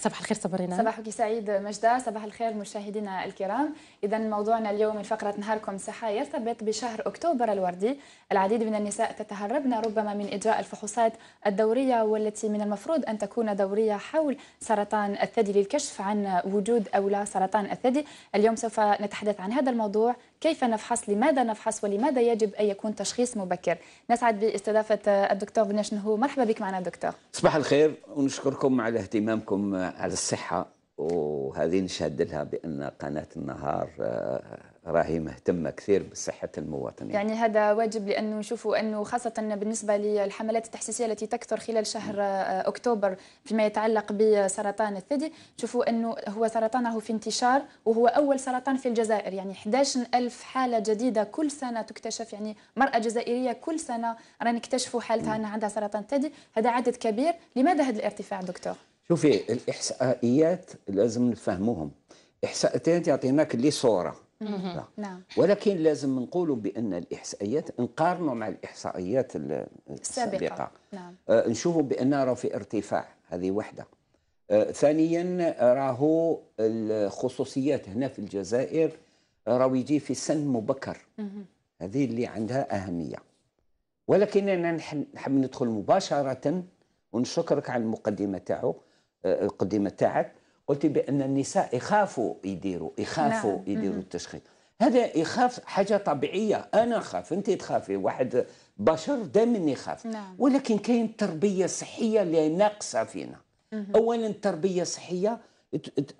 صباح الخير صبرينا صباحك سعيد مجدة صباح الخير مشاهدينا الكرام إذا موضوعنا اليوم من فقرة نهاركم صحة يرتبط بشهر أكتوبر الوردي العديد من النساء تتهربن ربما من إجراء الفحوصات الدورية والتي من المفروض أن تكون دورية حول سرطان الثدي للكشف عن وجود أو لا سرطان الثدي اليوم سوف نتحدث عن هذا الموضوع كيف نفحص لماذا نفحص ولماذا يجب أن يكون تشخيص مبكر نسعد باستضافة الدكتور بنيش هو مرحبا بك معنا دكتور صباح الخير ونشكركم على اهتمامكم على الصحة وهذه نشهد لها بان قناه النهار آه، راهي مهتمه كثير بصحه المواطنين. يعني هذا واجب لانه نشوفوا انه خاصه بالنسبه للحملات التحسيسيه التي تكثر خلال شهر آه، اكتوبر فيما يتعلق بسرطان الثدي، نشوفوا انه هو سرطان في انتشار وهو اول سرطان في الجزائر يعني 11000 حاله جديده كل سنه تكتشف يعني مراه جزائريه كل سنه رانا نكتشفوا حالتها انها عندها سرطان الثدي، هذا عدد كبير، لماذا هذا الارتفاع دكتور؟ شوفي الاحصائيات لازم نفهموهم احصائيات يعطيناك لي صوره نعم ولكن لازم نقولوا بان الاحصائيات نقارنوا مع الاحصائيات السابقه نعم آه، نشوفوا بان راه في ارتفاع هذه وحده آه، ثانيا راهو الخصوصيات هنا في الجزائر راهو يجي في سن مبكر هذه اللي عندها اهميه ولكن انا نحب ندخل مباشره ونشكرك على المقدمه تاعو آه، القديمه تاعك قلت بان النساء يخافوا يديروا يخافوا نعم. يديروا التشخيص هذا يخاف حاجه طبيعيه انا خاف انت تخافي واحد بشر دائما يخاف نعم. ولكن كاين تربيه صحيه اللي ناقصه فينا مم. اولا تربيه صحيه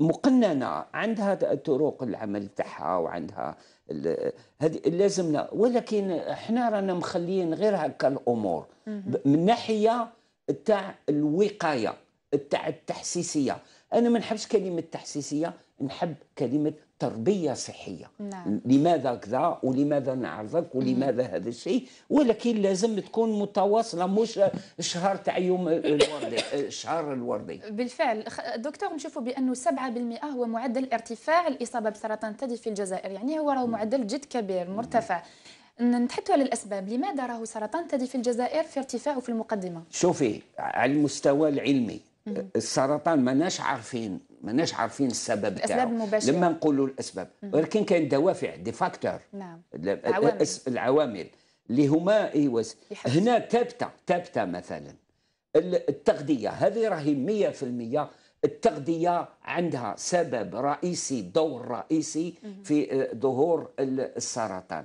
مقننه عندها طرق العمل تاعها وعندها هذه لازمنا ولكن احنا رانا مخليين غير هكا الامور من ناحيه تاع الوقايه التحسيسيه انا ما نحبش كلمه تحسيسيه نحب كلمه تربيه صحيه نعم. لماذا كذا ولماذا نعرضك ولماذا هذا الشيء ولكن لازم تكون متواصله مش شهر تاع يوم الوردي شهر الوردي بالفعل دكتور نشوفوا بانه 7% هو معدل ارتفاع الاصابه بسرطان الثدي في الجزائر يعني هو راه معدل جد كبير مرتفع نتحدثوا على الاسباب لماذا راه سرطان الثدي في الجزائر في ارتفاع وفي المقدمه شوفي على المستوى العلمي السرطان ماناش عارفين ماناش عارفين السبب الاسباب المباشره لما نقولوا الاسباب ولكن كاين دوافع دي فاكتور نعم العوامل, العوامل اللي هما ايواز هنا ثابته ثابته مثلا التغذيه هذه راهي 100% التغذيه عندها سبب رئيسي دور رئيسي في آه، ظهور السرطان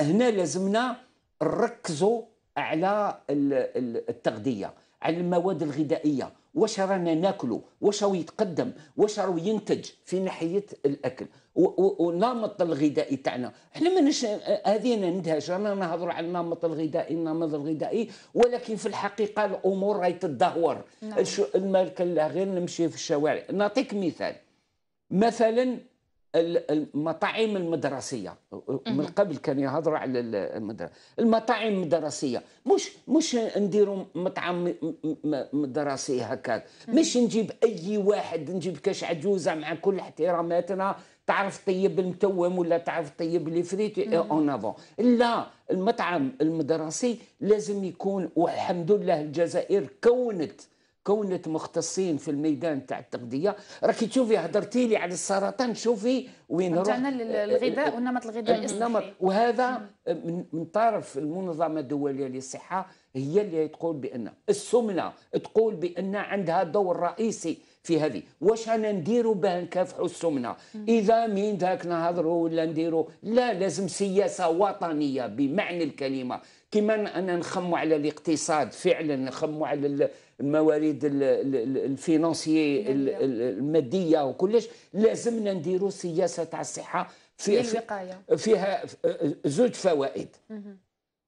هنا لازمنا نركزوا على التغذيه على المواد الغذائيه واش رانا ناكلو واش راهو يتقدم واش راهو ينتج في ناحيه الاكل والنمط الغذائي تاعنا احنا ماناش هذه انا ندهش انا نهضر على النمط الغذائي النمط الغذائي ولكن في الحقيقه الامور راهي تدهور نعم. الملك غير نمشي في الشوارع نعطيك مثال مثلا المطاعم المدرسيه من قبل كان يهضر على المدرسه المطاعم المدرسيه مش مش نديروا مطعم مدرسي هكاك مش نجيب اي واحد نجيب كاش عجوزه مع كل احتراماتنا تعرف طيب المتوم ولا تعرف طيب الفريت اون افون لا المطعم المدرسي لازم يكون والحمد لله الجزائر كونت كونت مختصين في الميدان تاع التغذيه راكي تشوفي هضرتي لي على السرطان شوفي وين رجعنا للغذاء أه، أه، والنمط الغذائي أه، النمط وهذا نعم. من طرف المنظمه الدوليه للصحه هي اللي تقول بان السمنه تقول بان عندها دور رئيسي في هذه واش انا نديروا باه نكافحوا السمنه اذا مين ذاك نهضروا ولا نديروا لا لازم سياسه وطنيه بمعنى الكلمه كما انا نخموا على الاقتصاد فعلا نخموا على الموارد الفينانسيه الماديه وكلش لازمنا نديروا سياسه تاع الصحه في فيها آه، زوج فوائد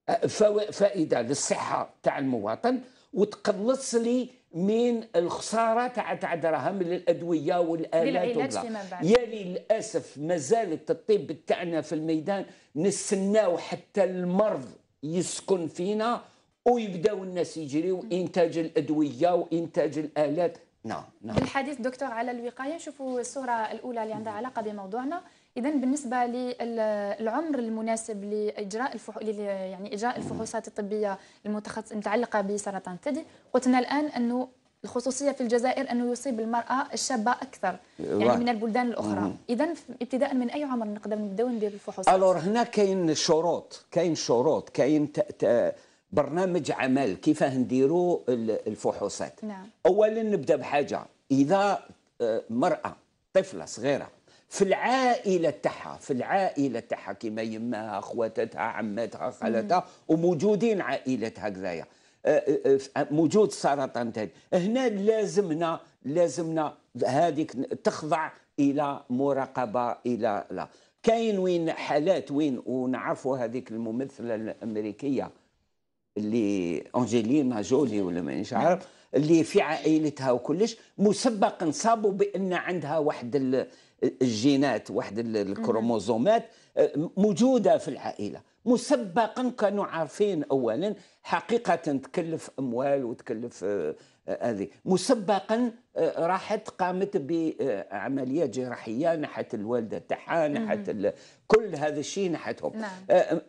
آه، فائده للصحه تاع المواطن وتقلص لي من الخساره تاع تاع دراهم للادويه والالات يلي للاسف زالت الطب تاعنا في الميدان نستناو حتى المرض يسكن فينا ويبداو الناس يجريو انتاج الادويه وانتاج الالات نعم نعم بالحديث دكتور على الوقايه نشوفوا الصوره الاولى اللي عندها علاقه بموضوعنا اذا بالنسبه للعمر المناسب لاجراء الفحو... يعني اجراء الفحوصات الطبيه المتخصصه المتعلقه بسرطان الثدي قلتنا الان انه الخصوصية في الجزائر أنه يصيب المرأة الشابة أكثر يعني من البلدان الأخرى إذا ابتداء من أي عمر نقدر نبداو ندير الفحوصات؟ ألور هنا كاين شروط كاين شروط كاين برنامج عمل كيفاه نديروا الفحوصات نعم. اولا نبدا بحاجه اذا آه، مراه طفله صغيره في العائله تاعها في العائله تاعها كيما يماها خواتها عماتها خالتها وموجودين عائلتها هكذايا آه، آه، موجود سرطان ثاني هنا لازمنا لازمنا هذيك تخضع الى مراقبه الى لا كاين وين حالات وين ونعرفوا هذيك الممثله الامريكيه اللي انجيلينا جولي ولا مانيش عارف نعم. اللي في عائلتها وكلش مسبق نصابوا بان عندها واحد الجينات واحد الكروموزومات آه، موجوده في العائله مسبقا كانوا عارفين اولا حقيقه تكلف اموال وتكلف آه، آه، هذه مسبقا آه، راحت قامت بعمليه جراحيه نحت الوالده تاعها نحت كل هذا الشيء نحتهم نعم. آه،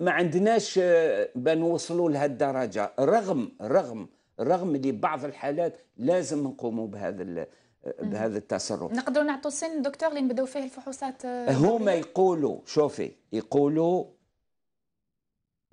ما عندناش آه، بنوصلوا لهالدرجه رغم رغم رغم اللي بعض الحالات لازم نقوموا بهذا بهذا التصرف نقدروا نعطوا سن دكتور اللي نبداو فيه الفحوصات هما يقولوا شوفي يقولوا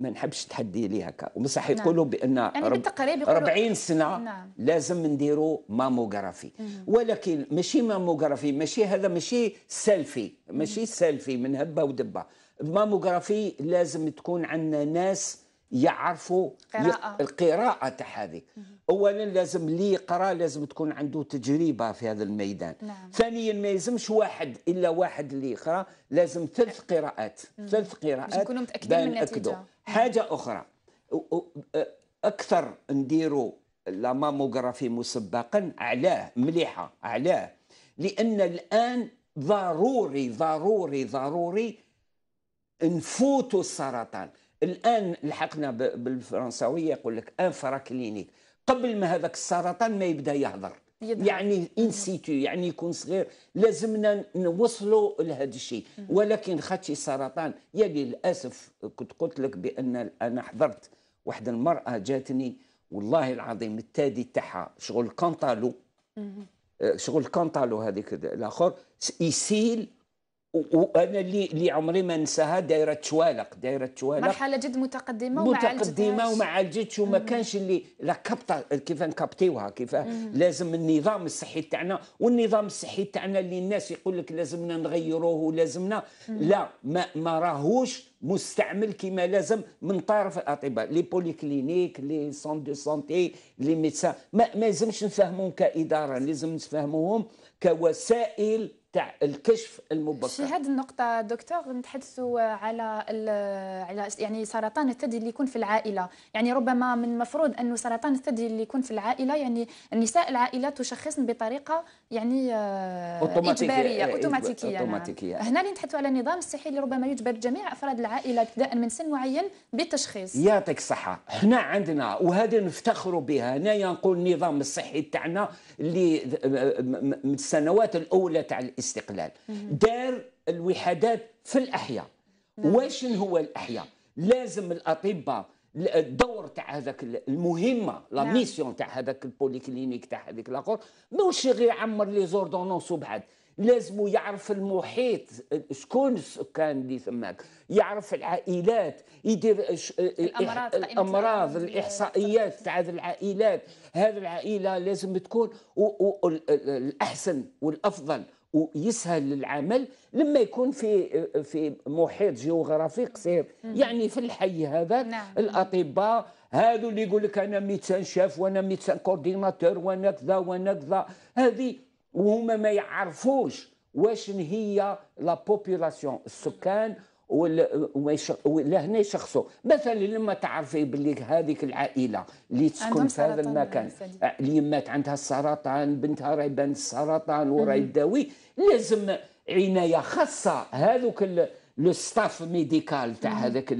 ما نحبش تحدي لي هكا وبصح نعم. يقولوا بان يعني يقولوا 40 سنه نعم. لازم نديروا ماموغرافي ولكن ماشي ماموغرافي ماشي هذا ماشي سيلفي ماشي سيلفي من هبه ودبه الماموغرافي لازم تكون عندنا ناس يعرفوا قراءة. القراءة تاع هذه أولا لازم اللي يقرأ لازم تكون عنده تجربة في هذا الميدان نعم. ثانيا ما يلزمش واحد إلا واحد اللي يقرأ لازم ثلاث قراءات ثلاث قراءات باش نكونوا متأكدين من النتيجة حاجه اخرى اكثر نديروا لا ماموغرافي مسبقا علاه مليحه علاه لان الان ضروري ضروري ضروري نفوتوا السرطان الان لحقنا بالفرنساويه يقول لك ان كلينيك قبل ما هذاك السرطان ما يبدا يهضر يعني ان سيتو يعني يكون صغير لازمنا نوصلوا لهذا الشيء ولكن خاتي سرطان يا للاسف كنت قلت لك بان انا حضرت واحد المراه جاتني والله العظيم التادي تاعها شغل كانطالو آه، شغل كانطالو هذيك الاخر يسيل وانا اللي اللي عمري ما ننساها دايره توالق دايره توالق مرحله جد متقدمه وما متقدمه وما عالجتش وما كانش اللي لا كبطه كيف نكبتيوها كيف لازم النظام الصحي تاعنا والنظام الصحي تاعنا اللي الناس يقول لك لازمنا نغيروه ولازمنا لا ما, ما راهوش مستعمل كما لازم من طرف الاطباء لي بولي كلينيك لي سون دو سونتي لي ميدسان ما, ما لازمش نفهمهم كاداره لازم نفهموهم كوسائل تاع الكشف المبكر في هذه النقطة دكتور نتحدثوا على على يعني سرطان الثدي اللي يكون في العائلة، يعني ربما من المفروض أنه سرطان الثدي اللي يكون في العائلة يعني النساء العائلة تشخصن بطريقة يعني آه، أوتوماتيكية إجبارية إيه، أوتوماتيكية, نعم. أوتوماتيكية. يعني. هنا نتحدثوا على النظام الصحي اللي ربما يجبر جميع أفراد العائلة ابتداء من سن معين بالتشخيص يعطيك الصحة، هنا عندنا وهذا نفتخروا بها، هنايا نقول النظام الصحي تاعنا اللي السنوات الاولى تاع الاستقلال دار الوحدات في الاحياء واش هو الاحياء لازم الاطباء الدور تاع هذاك المهمه لا نعم. ميسيون تاع هذاك البوليكلينيك تاع هذيك الاخر ماشي غير يعمر لي زوردونونس وبعد لازم يعرف المحيط شكون السكان اللي ثماك يعرف العائلات يدير الامراض الامراض الاحصائيات تاع هذه العائلات هذه العائله لازم تكون الاحسن والافضل ويسهل للعمل لما يكون في في محيط جغرافي قصير يعني في الحي هذا نعم. الاطباء هذو اللي يقول لك انا ميتسان شاف وانا ميتسان كورديناتور وانا كذا وانا كذا هذه وهما ما يعرفوش واش هي لا بوبولاسيون السكان ولهنا يشخصوا مثلا لما تعرفي بلي هذيك العائله اللي تسكن في هذا المكان آه، اللي مات عندها السرطان بنتها راهي بان السرطان وراهي تداوي لازم عنايه خاصه هذوك لو ستاف ميديكال تاع هذاك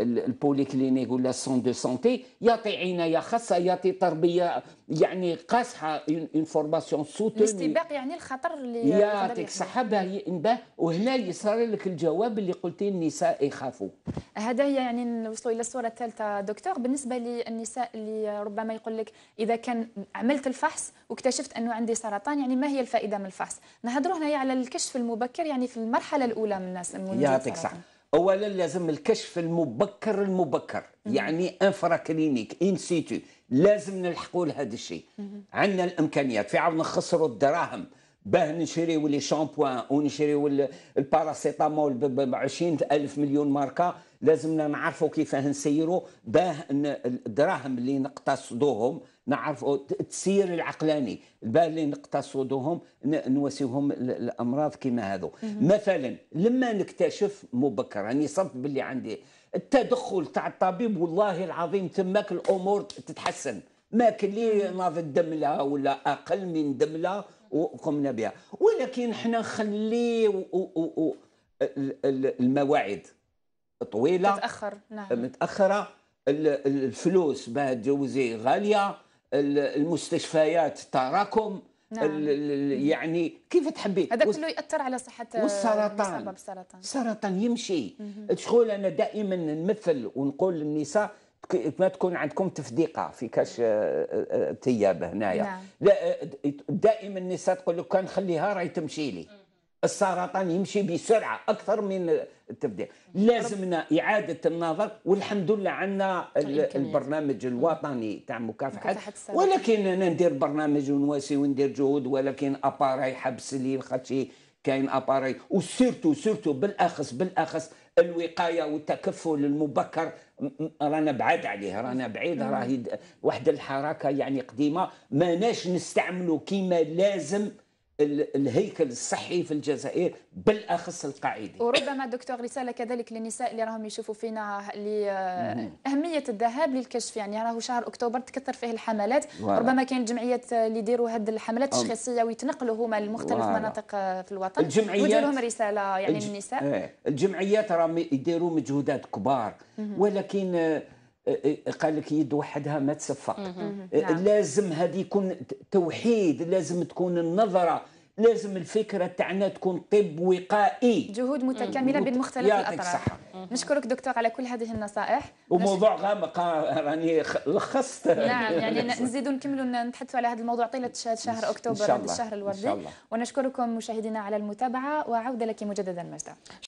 البوليكلينيك ولا السون دو سونتي يعطي عنايه خاصه يعطي تربيه يعني قاصحه اون فورماسيون سوتوني الاستباق يعني الخطر اللي يعطيك صحه باه انبه وهنا يصير لك الجواب اللي قلتي النساء يخافوا هذا هي يعني نوصلوا الى الصوره الثالثه دكتور بالنسبه للنساء اللي ربما يقول لك اذا كان عملت الفحص واكتشفت انه عندي سرطان يعني ما هي الفائده من الفحص نهضروا هنا على الكشف المبكر يعني في المرحله الاولى من الناس يعطيك صحه اولا لازم الكشف المبكر المبكر مم. يعني انفرا كلينيك ان سيتو لازم نلحقوا لهذا الشيء عندنا الامكانيات في عاود نخسروا الدراهم باه نشريو لي شامبوان ونشريو الباراسيتامول ب 20000 مليون ماركه لازمنا نعرفوا كيفاه نسيروا باه الدراهم اللي نقتصدوهم نعرفوا التسيير العقلاني باللي نقتصدهم نواسيهم الامراض كما هذو مثلا لما نكتشف مبكرا يعني صرت باللي عندي التدخل تاع الطبيب والله العظيم تماك الامور تتحسن ما كان لي ناض الدمله ولا اقل من دمله وقمنا بها ولكن احنا نخلي المواعيد طويله متاخر نعم متاخره الفلوس باه تجوزي غاليه المستشفيات تراكم نعم. يعني كيف تحبي هذا كله ياثر على صحه والسرطان بالسرطان السرطان يمشي شغل انا دائما نمثل ونقول للنساء ما تكون عندكم تفديقه في كاش تيابه آه، آه، آه، هنايا نعم. دائما النساء تقول لك كان خليها راهي تمشي لي السرطان يمشي بسرعه اكثر من التبديل لازمنا اعاده النظر والحمد لله عندنا البرنامج الوطني تاع مكافحه, مكافحة ولكن انا ندير برنامج ونواسي وندير جهود ولكن اباراي حبس لي خاطشي كاين اباراي وسيرتو سيرتو بالاخص بالاخص الوقايه والتكفل المبكر رانا بعاد عليه رانا بعيد راهي واحد الحركه يعني قديمه ماناش نستعملوا كيما لازم الهيكل الصحي في الجزائر بالاخص القاعدي وربما دكتور رساله كذلك للنساء اللي راهم يشوفوا فينا اهميه الذهاب للكشف يعني راه شهر اكتوبر تكثر فيه الحملات ولا. ربما كاين الجمعيات اللي يديروا هذه الحملات التشخيصيه ويتنقلوا هما لمختلف مناطق في الوطن الجمعيات لهم رساله يعني الج... للنساء إيه. الجمعيات راهم يديروا مجهودات كبار ولكن قال لك يد وحدها ما تصفق أه، نعم. لازم هذه يكون توحيد لازم تكون النظره لازم الفكره تاعنا تكون طب وقائي جهود متكامله بين مختلف الاطراف صحة. نشكرك دكتور على كل هذه النصائح وموضوع غامق آه، راني لخصت نعم يعني نزيدوا نكملوا نتحدثوا على هذا الموضوع طيله شهر اكتوبر هذا الشهر الوردي ونشكركم مشاهدينا على المتابعه وعوده لك مجددا مجد